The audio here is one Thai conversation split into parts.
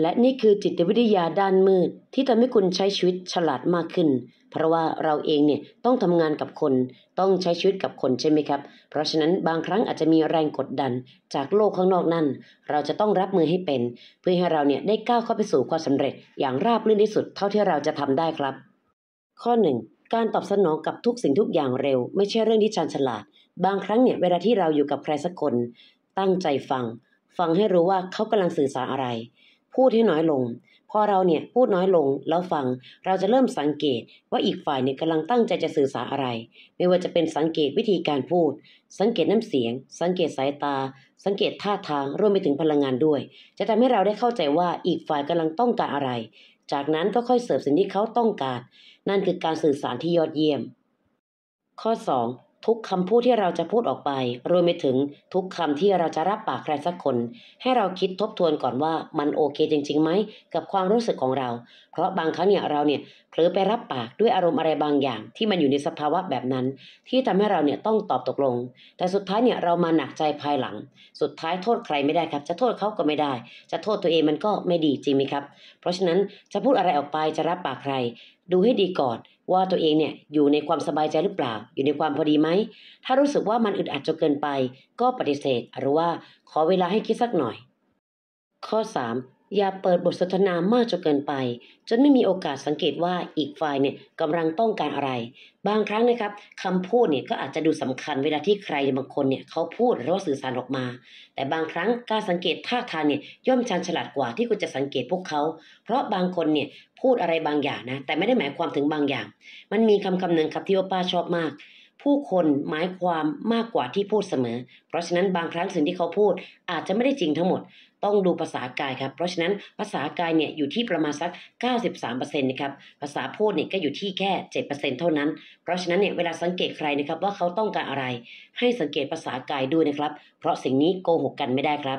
และนี่คือจิตวิทยาด้านมืดที่ทำให้คุณใช้ชีวิตฉลาดมากขึ้น เพราะว่าเราเองเนี่ยต้องทำงานกับคน ต้องใช้ชีวิตกับคนใช่ไหมครับ เพราะฉะนั้นบางครั้งอาจจะมีแรงกดดันจากโลกข้างนอกนั่นเราจะต้องรับมือให้เป็น เพื่อให้เราเนี่ยได้ก้าวเข้าไปสู่ความสำเร็จ อย่างราบรื่นที่สุด เท่าที่เราจะทำได้ครับ ข้อหนึ่งการตอบสนองกับทุกสิ่งทุกอย่างเร็ว ไม่ใช่เรื่องที่ฉันฉลาด บางครั้งเนี่ยเวลาที่เราอยู่กับใครสักคนตั้งใจฟัง ฟังให้รู้ว่าเขากำลังสื่อสารอะไรพูดให้น้อยลง พอเราเนี่ยพูดน้อยลงแล้วฟัง เราจะเริ่มสังเกตว่าอีกฝ่ายเนี่ยกำลังตั้งใจจะสื่อสารอะไร ไม่ว่าจะเป็นสังเกตวิธีการพูด สังเกตน้ำเสียง สังเกตสายตา สังเกตท่าทาง รวมไปถึงพลังงานด้วย จะทำให้เราได้เข้าใจว่าอีกฝ่ายกำลังต้องการอะไร จากนั้นก็ค่อยเสิร์ฟสิ่งที่เขาต้องการ นั่นคือการสื่อสารที่ยอดเยี่ยม ข้อ2ทุกคำพูดที่เราจะพูดออกไป รวมไปถึงทุกคำที่เราจะรับปากใครสักคน ให้เราคิดทบทวนก่อนว่ามันโอเคจริง ๆไหม กับความรู้สึกของเรา เพราะบางครั้งเนี่ยเราเนี่ยเผลอไปรับปากด้วยอารมณ์อะไรบางอย่าง ที่มันอยู่ในสภาวะแบบนั้น ที่ทำให้เราเนี่ยต้องตอบตกลง แต่สุดท้ายเนี่ยเรามาหนักใจภายหลัง สุดท้ายโทษใครไม่ได้ครับ จะโทษเขาก็ไม่ได้ จะโทษตัวเองมันก็ไม่ดีจริงไหมครับ เพราะฉะนั้นจะพูดอะไรออกไปจะรับปากใคร ดูให้ดีก่อนว่าตัวเองเนี่ยอยู่ในความสบายใจหรือเปล่าอยู่ในความพอดีไหม ถ้ารู้สึกว่ามันอึดอัดจนเกินไปก็ปฏิเสธหรือว่าขอเวลาให้คิดสักหน่อย ข้อ 3อย่าเปิดบทสนทนามากจนเกินไป จนไม่มีโอกาสสังเกตว่าอีกฝ่ายเนี่ยกำลังต้องการอะไร บางครั้งนะครับคำพูดเนี่ยก็อาจจะดูสำคัญ เวลาที่ใครบางคนเนี่ยเขาพูดหรือว่าสื่อสารออกมา แต่บางครั้งการสังเกตท่าทางเนี่ยย่อมชันฉลาดกว่าที่คุณจะสังเกตพวกเขา เพราะบางคนเนี่ยพูดอะไรบางอย่างนะแต่ไม่ได้หมายความถึงบางอย่าง มันมีคำคำหนึ่งครับที่ว่าป้าชอบมาก ผู้คนหมายความมากกว่าที่พูดเสมอ เพราะฉะนั้นบางครั้งสิ่งที่เขาพูดอาจจะไม่ได้จริงทั้งหมดต้องดูภาษากายครับ เพราะฉะนั้นภาษากายเนี่ยอยู่ที่ประมาณสัก 93%นะครับ ภาษาพูดเนี่ยก็อยู่ที่แค่7%เท่านั้น เพราะฉะนั้นเนี่ยเวลาสังเกตใครนะครับว่าเขาต้องการอะไร ให้สังเกตภาษากายด้วยนะครับ เพราะสิ่งนี้โกหกกันไม่ได้ครับ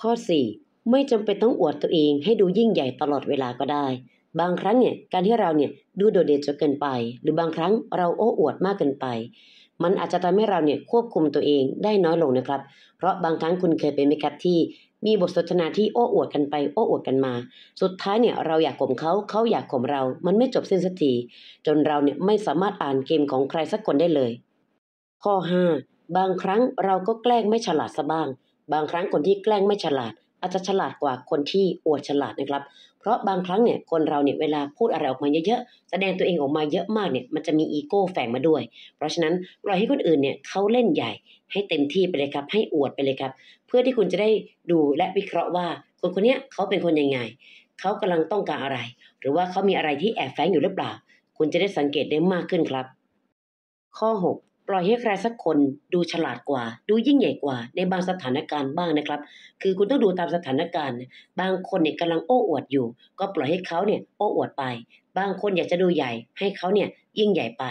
ข้อ 4 ไม่จำเป็นต้องอวดตัวเอง ให้ดูยิ่งใหญ่ตลอดเวลาก็ได้ บางครั้งเนี่ยการที่เราเนี่ยดูโดดเด่นจนเกินไป หรือบางครั้งเราโอ้อวดมากเกินไป มันอาจจะทำให้เราเนี่ยควบคุมตัวเองได้น้อยลงนะครับ เพราะบางครั้งคุณเคยเป็นไหมครับที่มีบทสนทนาที่โอ้อวดกันไปโอ้อวดกันมา สุดท้ายเนี่ยเราอยากข่มเขาเขาอยากข่มเรา มันไม่จบสิ้นสักทีจนเราเนี่ยไม่สามารถอ่านเกมของใครสักคนได้เลย ข้อห้าบางครั้งเราก็แกล้งไม่ฉลาดซะบ้าง บางครั้งคนที่แกล้งไม่ฉลาดอาจจะฉลาดกว่าคนที่อวดฉลาดนะครับ เพราะบางครั้งเนี่ย คนเราเนี่ยเวลาพูดอะไรออกมาเยอะๆ แสดงตัวเองออกมาเยอะมากเนี่ยมันจะมีอีโก้แฝงมาด้วย เพราะฉะนั้นปล่อยให้คนอื่นเนี่ยเขาเล่นใหญ่ให้เต็มที่ไปเลยครับ ให้อวดไปเลยครับ เพื่อที่คุณจะได้ดูและวิเคราะห์ว่าคนคนนี้เขาเป็นคนยังไงเขากำลังต้องการอะไร หรือว่าเขามีอะไรที่แอบแฝงอยู่หรือเปล่า คุณจะได้สังเกตได้มากขึ้นครับ ข้อ 6ล่อยให้ใครสักคนดูฉลาดกว่า ดูยิ่งใหญ่กว่าในบางสถานการณ์บ้างนะครับ คือคุณต้องดูตามสถานการณ์ บางคนเนี่ยกำลังโอ้อวดอยู่ ก็ปล่อยให้เขาเนี่ยโอ้อวดไป บางคนอยากจะดูใหญ่ให้เขาเนี่ยยิ่งใหญ่ไป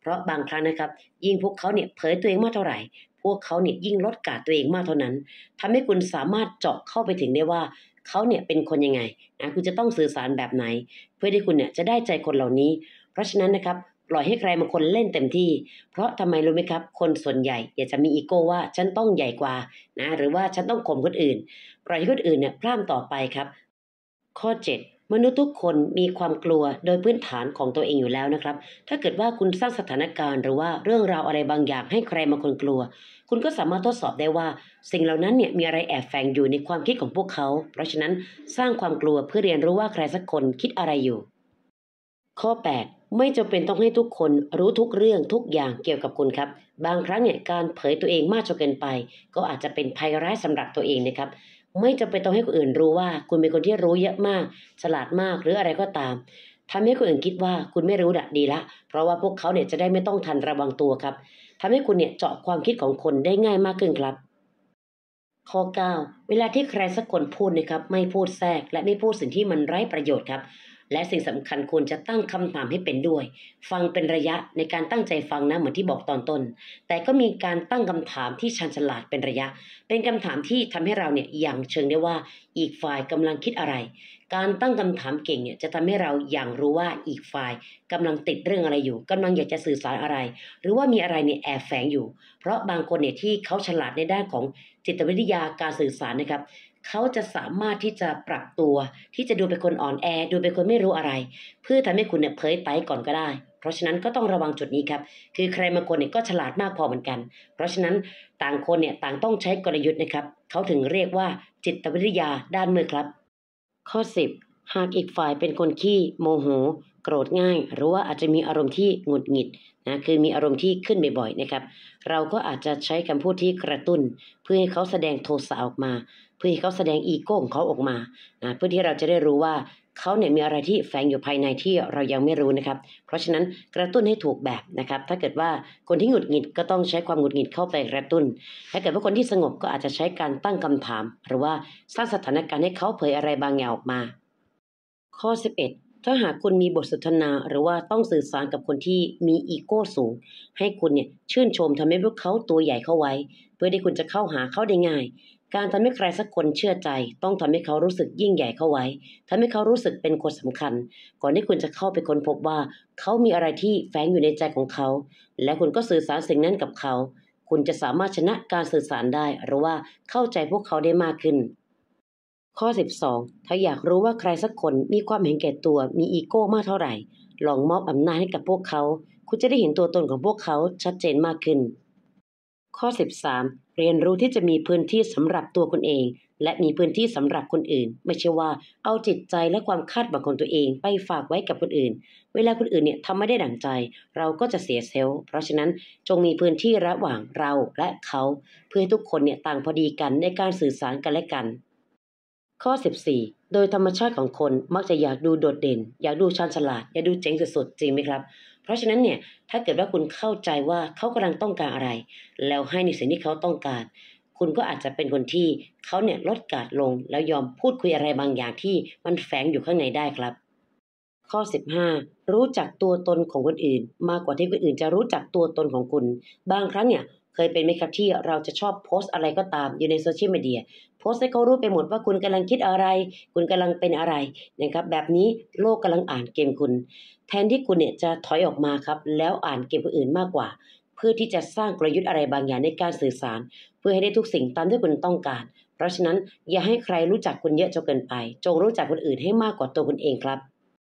เพราะบางครั้งนะครับ ยิ่งพวกเขาเนี่ยเผยตัวเองมากเท่าไหร่พวกเขาเนี่ยยิ่งลดกาดตัวเองมากเท่านั้น ทำให้คุณสามารถเจาะเข้าไปถึงได้ว่าเขาเนี่ยเป็นคนยังไงนะคุณจะต้องสื่อสารแบบไหน เพื่อที่คุณเนี่ยจะได้ใจคนเหล่านี้เพราะฉะนั้นนะครับปล่อยให้ใครบางคนเล่นเต็มที่ เพราะทำไมรู้ไหมครับ คนส่วนใหญ่อยากจะมีอีโก้ว่าฉันต้องใหญ่กว่า นะ หรือว่าฉันต้องข่มคนอื่นปล่อยให้คนอื่นเนี่ยพร่ำต่อไปครับ ข้อ 7 มนุษย์ทุกคนมีความกลัวโดยพื้นฐานของตัวเองอยู่แล้วนะครับ ถ้าเกิดว่าคุณสร้างสถานการณ์ หรือว่าเรื่องราวอะไรบางอย่างให้ใครบางคนกลัว คุณก็สามารถทดสอบได้ว่า สิ่งเหล่านั้นเนี่ยมีอะไรแอบแฝงอยู่ในความคิดของพวกเขา เพราะฉะนั้นสร้างความกลัวเพื่อเรียนรู้ว่าใครสักคนคิดอะไรอยู่ ข้อ 8ไม่จำเป็นต้องให้ทุกคนรู้ทุกเรื่องทุกอย่างเกี่ยวกับคุณครับ บางครั้งเนี่ยการเผยตัวเองมากจนเกินไป ก็อาจจะเป็นภัยร้ายสำหรับตัวเองนะครับ ไม่จำเป็นต้องให้คนอื่นรู้ว่า คุณเป็นคนที่รู้เยอะมาก ฉลาดมากหรืออะไรก็ตามทำให้คนอื่นคิดว่าคุณไม่รู้ดะดีละ เพราะว่าพวกเขาเนี่ยจะได้ไม่ต้องทันระวังตัวครับทำให้คุณเนี่ยเจาะความคิดของคนได้ง่ายมากขึ้นครับ ข้อ9เวลาที่ใครสักคนพูดนะครับไม่พูดแทรก และไม่พูดสิ่งที่มันไร้ประโยชน์ครับและสิ่งสำคัญควรจะตั้งคำถามให้เป็นด้วย ฟังเป็นระยะในการตั้งใจฟังนะเหมือนที่บอกตอนต้น แต่ก็มีการตั้งคำถามที่ชันฉลาดเป็นระยะ เป็นคำถามที่ทำให้เราเนี่ยอย่างเชิงได้ว่าอีกฝ่ายกำลังคิดอะไร การตั้งคำถามเก่งเนี่ยจะทำให้เราอย่างรู้ว่าอีกฝ่ายกำลังติดเรื่องอะไรอยู่ กำลังอยากจะสื่อสารอะไร หรือว่ามีอะไรเนี่ยแอบแฝงอยู่ เพราะบางคนเนี่ยที่เขาฉลาดในด้านของจิตวิทยาการสื่อสารนะครับเขาจะสามารถที่จะปรับตัว ที่จะดูเป็นคนอ่อนแอ ดูเป็นคนไม่รู้อะไร เพื่อทำให้คุณเนี่ยเผยไปก่อนก็ได้ เพราะฉะนั้นก็ต้องระวังจุดนี้ครับ คือใครบางคนเนี่ยก็ฉลาดมากพอเหมือนกัน เพราะฉะนั้นต่างคนเนี่ยต่างต้องใช้กลยุทธ์นะครับเขาถึงเรียกว่าจิตวิทยาด้านมือครับ ข้อ10หากอีกฝ่ายเป็นคนขี้โมโหโกรธง่าย หรือว่าอาจจะมีอารมณ์ที่หงุดหงิดนะคือมีอารมณ์ที่ขึ้นบ่อยๆนะครับ เราก็อาจจะใช้คำพูดที่กระตุ้น เพื่อให้เขาแสดงโทสะออกมา เพื่อให้เขาแสดงอีโก้ของเขาออกมานะเพื่อที่เราจะได้รู้ว่าเขาเนี่ยมีอะไรที่แฝงอยู่ภายในที่เรายังไม่รู้นะครับ เพราะฉะนั้นกระตุ้นให้ถูกแบบนะครับ ถ้าเกิดว่าคนที่หงุดหงิดก็ต้องใช้ความหงุดหงิดเข้าไปกระตุ้น ถ้าเกิดว่าคนที่สงบก็อาจจะใช้การตั้งคำถาม หรือว่าสร้างสถานการณ์ให้เขาเผยอะไรบางอย่างออกมาข้อ11ถ้าหากคุณมีบทสนทนาหรือว่าต้องสื่อสารกับคนที่มีอีโก้สูง ให้คุณเนี่ยชื่นชมทำให้พวกเขาตัวใหญ่เข้าไว้ เพื่อที่คุณจะเข้าหาเขาได้ง่าย การทำให้ใครสักคนเชื่อใจ ต้องทำให้เขารู้สึกยิ่งใหญ่เข้าไว้ทำให้เขารู้สึกเป็นคนสำคัญ ก่อนที่คุณจะเข้าไปค้นพบว่าเขามีอะไรที่แฝงอยู่ในใจของเขา และคุณก็สื่อสารสิ่งนั้นกับเขา คุณจะสามารถชนะการสื่อสารได้ หรือว่าเข้าใจพวกเขาได้มากขึ้นข้อ 12 ถ้าอยากรู้ว่าใครสักคนมีความเห็นแก่ตัว มีอีโก้มากเท่าไหร่ ลองมอบอำนาจให้กับพวกเขา คุณจะได้เห็นตัวตนของพวกเขาชัดเจนมากขึ้น ข้อ13เรียนรู้ที่จะมีพื้นที่สำหรับตัวคุณเอง และมีพื้นที่สำหรับคนอื่น ไม่ใช่ว่า เอาจิตใจและความคาดหวังของตัวเอง ไปฝากไว้กับคนอื่น เวลาคนอื่นเนี่ยทำไม่ได้ดั่งใจ เราก็จะเสียเซลล์ เพราะฉะนั้นจงมีพื้นที่ระหว่างเราและเขา เพื่อให้ทุกคนเนี่ยต่างพอดีกันในการสื่อสารกันและกันข้อ14โดยธรรมชาติของคนมักจะอยากดูโดดเด่น อยากดูชันฉลาด อยากดูเจ๋งสุดๆ จริงไหมครับ เพราะฉะนั้นเนี่ยถ้าเกิดว่าคุณเข้าใจว่าเขากำลังต้องการอะไร แล้วให้ในสิ่งที่เขาต้องการ คุณก็อาจจะเป็นคนที่เขาเนี่ยลดการลง แล้วยอมพูดคุยอะไรบางอย่างที่มันแฝงอยู่ข้างในได้ครับข้อ15รู้จักตัวตนของคนอื่น มากกว่าที่คนอื่นจะรู้จักตัวตนของคุณ บางครั้งเนี่ย เคยเป็นไหมครับที่เราจะชอบโพสต์อะไรก็ตามอยู่ในโซเชียลมีเดีย โพสต์ให้เขารู้ไปหมดว่าคุณกำลังคิดอะไร คุณกำลังเป็นอะไร นะครับ แบบนี้โลกกำลังอ่านเกมคุณ แทนที่คุณเนี่ยจะถอยออกมาครับ แล้วอ่านเกมคนอื่นมากกว่า เพื่อที่จะสร้างกลยุทธ์อะไรบางอย่างในการสื่อสาร เพื่อให้ได้ทุกสิ่งตามที่คุณต้องการ เพราะฉะนั้น อย่าให้ใครรู้จักคุณเยอะจนเกินไป จงรู้จักคนอื่น ให้มากกว่าตัวคุณเองครับ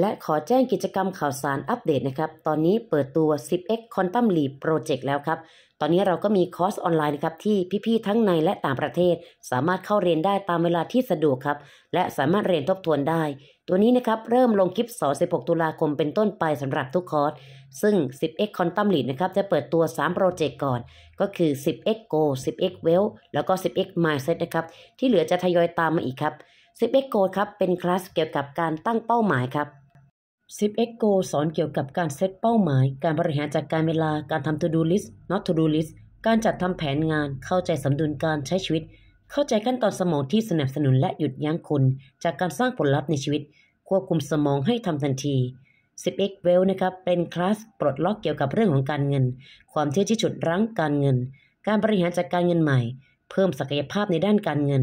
และขอแจ้งกิจกรรมข่าวสารอัปเดตนะครับ ตอนนี้เปิดตัว 10x Quantum Leap Project แล้วครับ ตอนนี้เราก็มีคอร์สออนไลน์นะครับ ที่พี่ๆทั้งในและต่างประเทศ สามารถเข้าเรียนได้ตามเวลาที่สะดวกครับ และสามารถเรียนทบทวนได้ ตัวนี้นะครับ เริ่มลงคลิปสอ16 ตุลาคมเป็นต้นไปสำหรับทุกคอร์ส ซึ่ง 10x Quantum Leap นะครับจะเปิดตัว3โปรเจกต์ก่อน ก็คือ 10x Go 10x Well แล้วก็ 10x Mindset นะครับ ที่เหลือจะทยอยตามมาอีกครับ 10x Go ครับ เป็นคลาสเกี่ยวกับการตั้งเป้าหมายครับ10 x Go สอนเกี่ยวกับการเซตเป้าหมาย การบริหารจัดการเวลาการทำ To Do List Not To Do List การจัดทำแผนงาน เข้าใจสมดุลการใช้ชีวิต เข้าใจขั้นตอนสมองที่สนับสนุนและหยุดยั้งคุณ จากการสร้างผลลัพธ์ในชีวิต ควบคุมสมองให้ทำทันที 10x Well นะครับ เป็นคลาสปลดล็อกเกี่ยวกับเรื่องของการเงิน ความเที่ยวที่ฉุดรั้งการเงิน การบริหารจัดการเงินใหม่ เพิ่มศักยภาพในด้านการเงิน